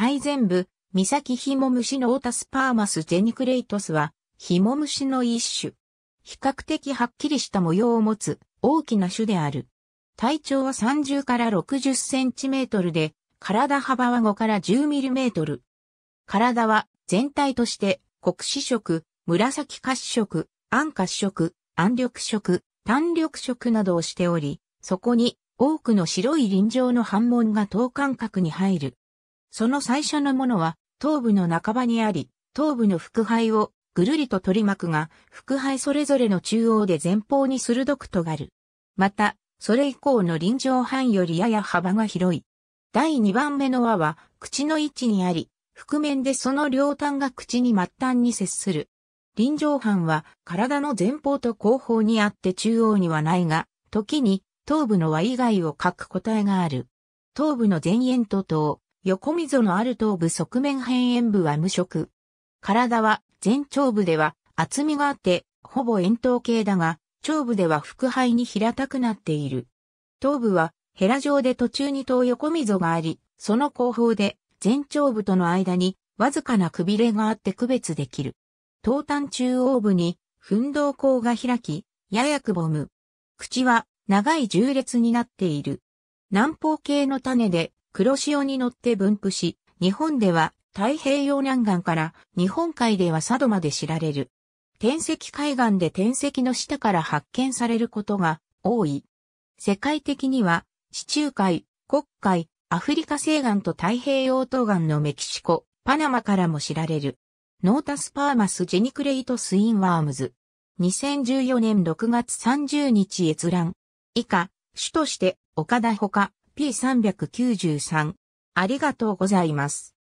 大全部、ミサキヒモムシのオータスパーマスジェニクレイトスは、ヒモムシの一種。比較的はっきりした模様を持つ大きな種である。体長は30から60センチメートルで、体幅は5から10ミリメートル。体は全体として黒視色、紫褐色、暗褐色、暗緑色、単緑色などをしており、そこに多くの白い輪状の反紋が等間隔に入る。その最初のものは、頭部の半ばにあり、頭部の腹背をぐるりと取り巻くが、腹背それぞれの中央で前方に鋭く尖る。また、それ以降の臨場範よりやや幅が広い。第2番目の輪は、口の位置にあり、覆面でその両端が口に末端に接する。臨場範は、体の前方と後方にあって中央にはないが、時に、頭部の輪以外を書く個体がある。頭部の前縁と頭、横溝のある頭部側面辺縁部は無色。体は前頭部では厚みがあって、ほぼ円筒形だが、頭部では腹背に平たくなっている。頭部はヘラ状で途中に頭横溝があり、その後方で前頭部との間にわずかなくびれがあって区別できる。頭端中央部に噴動口が開き、ややくぼむ。口は長い縦列になっている。南方形の種で黒潮に乗って分布し、日本では太平洋南岸から日本海では佐渡まで知られる。天石海岸で天石の下から発見されることが多い。世界的には地中海、黒海、アフリカ西岸と太平洋東岸のメキシコ、パナマからも知られる。ノータスパーマスジェニクレイトスインワームズ。2014年6月30日閲覧。以下、主として岡田ほか、P393。ありがとうございます。